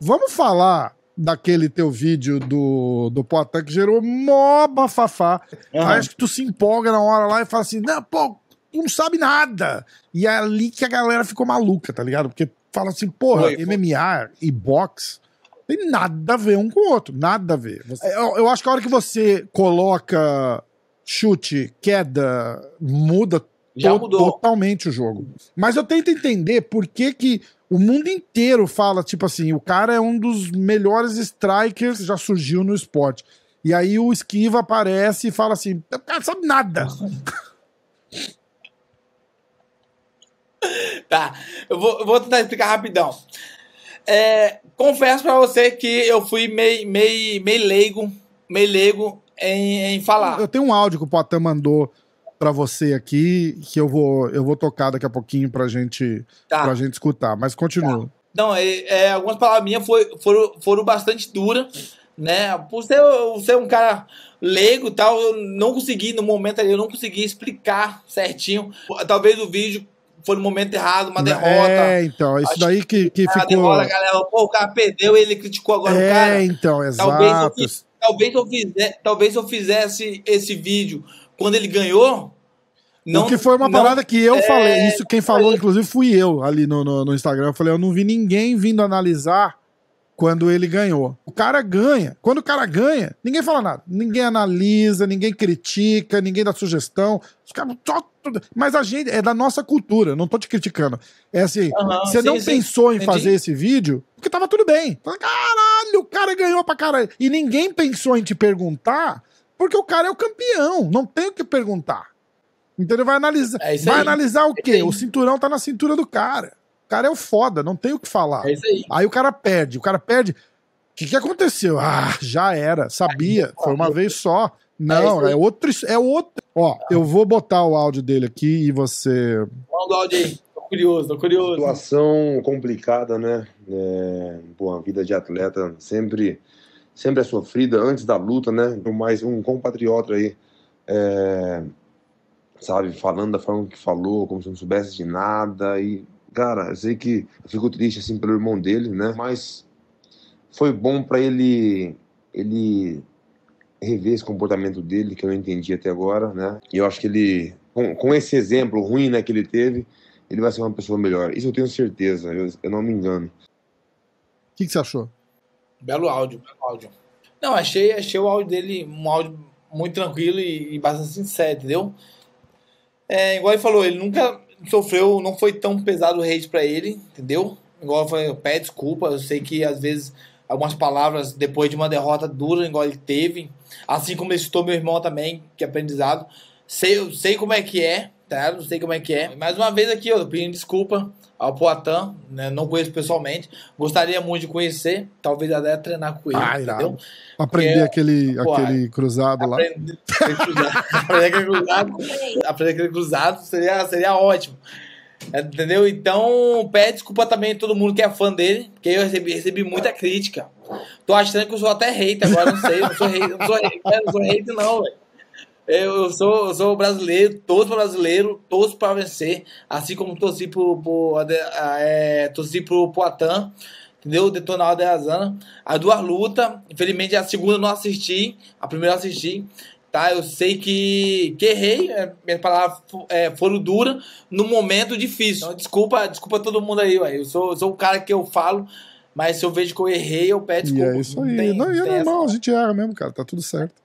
Vamos falar daquele teu vídeo do, do Poitin que gerou mó bafafá. Uhum. Acho que tu se empolga na hora lá e fala assim, não, pô, tu não sabe nada. E é ali que a galera ficou maluca, tá ligado? Porque fala assim, porra, Oi, MMA pô. e boxe tem nada a ver um com o outro, nada a ver. Você, eu, eu acho que a hora que você coloca chute, queda, muda já to mudou. totalmente o jogo. Mas eu tento entender por que que o mundo inteiro fala, tipo assim, o cara é um dos melhores strikers já surgiu no esporte. E aí o esquiva aparece e fala assim, o cara sabe nada. tá, eu vou, vou tentar explicar rapidão. É, confesso para você que eu fui meio, meio, meio leigo, meio leigo em, em falar. Eu tenho um áudio que o Potan mandou para você aqui, que eu vou, eu vou tocar daqui a pouquinho para gente, tá. pra gente escutar. Mas continua. Tá. Não, é, é, algumas palavras minhas foi, foram, foram bastante duras, né? Por ser, ser um cara leigo e tal, eu não consegui, no momento ali, eu não consegui explicar certinho. Talvez o vídeo foi no momento errado, uma né, derrota. É, então, isso Acho daí que, que ficou... Derrota, a galera, pô, o cara perdeu, ele criticou agora é, o cara. É, então, exato. Talvez eu, talvez, eu fizesse, talvez eu fizesse esse vídeo quando ele ganhou. Não, o que foi uma não, parada que eu é, falei, isso quem é falou, é, inclusive, fui eu ali no, no, no Instagram. Eu falei, eu não vi ninguém vindo analisar quando ele ganhou. O cara ganha. Quando o cara ganha, ninguém fala nada. Ninguém analisa, ninguém critica, ninguém dá sugestão. Os caras. Mas a gente. É da nossa cultura, não tô te criticando. É assim, uhum, você sim, não sim. pensou em Entendi. fazer esse vídeo porque tava tudo bem. Caralho, o cara ganhou pra caralho. E ninguém pensou em te perguntar porque o cara é o campeão, não tem o que perguntar. Então ele vai analisar. É vai analisar o é quê? É o cinturão tá na cintura do cara. O cara é o foda, não tem o que falar. É aí. aí. o cara perde, o cara perde. O que, que aconteceu? Ah, já era, sabia, foi uma vez só. É não, é, outro. É outro. Ó, eu vou botar o áudio dele aqui e você. Manda o áudio aí. Tô curioso, tô curioso. Situação complicada, né? É, pô, a vida de atleta sempre sempre é sofrida antes da luta, né? Mais um compatriota aí, é, sabe, falando da forma que falou, como se não soubesse de nada. E, cara, eu sei que eu fico triste, assim, pelo irmão dele, né? Mas foi bom para ele, ele rever esse comportamento dele, que eu não entendi até agora, né? E eu acho que ele, com, com esse exemplo ruim né, que ele teve, ele vai ser uma pessoa melhor. Isso eu tenho certeza, eu, eu não me engano. O que, que você achou? Belo áudio, belo áudio. Não, achei, achei o áudio dele um áudio muito tranquilo e, e bastante sincero, entendeu? É, igual ele falou, ele nunca sofreu, não foi tão pesado o hate pra ele, entendeu? Igual eu falei, eu pede desculpa, eu sei que às vezes algumas palavras depois de uma derrota dura, igual ele teve, assim como ele citou meu irmão também, que é aprendizado, sei, eu sei como é que é, tá? Não sei como é que é. Mais uma vez aqui, eu pedindo desculpa ao Poitin, né? Não conheço pessoalmente. Gostaria muito de conhecer. Talvez até treinar com ele, ah, entendeu? Aprender Porque, aquele, pô, aquele cruzado aprender, lá. aprender aquele cruzado. aprender aquele cruzado seria, seria ótimo. É, entendeu? Então, pede desculpa também a todo mundo que é fã dele, porque eu recebi, recebi muita crítica. Tô achando que eu sou até hater agora, não sei. Não sou hater, não sou hater, não, velho. É, eu sou, eu sou brasileiro, todos brasileiro, torço para vencer, assim como torci pro, pro, ah, é, torci pro Poitin, entendeu? Detonar a Derazana. As duas lutas, infelizmente a segunda eu não assisti, a primeira eu assisti, tá? Eu sei que, que errei, é, minhas palavras é, foram duras num momento difícil. Então, desculpa, desculpa todo mundo aí, ué. eu sou, sou o cara que eu falo. Mas se eu vejo que eu errei, eu peço desculpa. E é isso aí. Não, tem, não, é normal, essa, a gente erra mesmo, cara. Tá tudo certo.